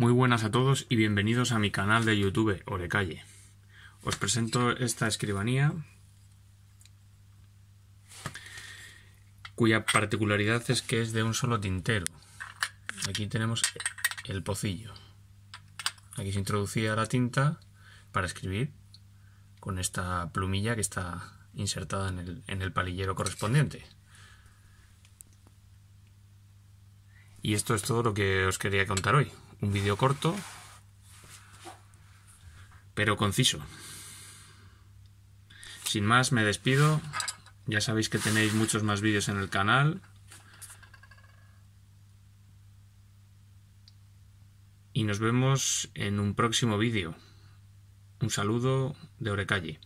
Muy buenas a todos y bienvenidos a mi canal de YouTube, Orecalle. Os presento esta escribanía cuya particularidad es que es de un solo tintero. Aquí tenemos el pocillo. Aquí se introducía la tinta para escribir con esta plumilla que está insertada en el, en el palillero correspondiente. Y esto es todo lo que os quería contar hoy. Un vídeo corto, pero conciso. Sin más, me despido. Ya sabéis que tenéis muchos más vídeos en el canal. Y nos vemos en un próximo vídeo. Un saludo de Orecalle.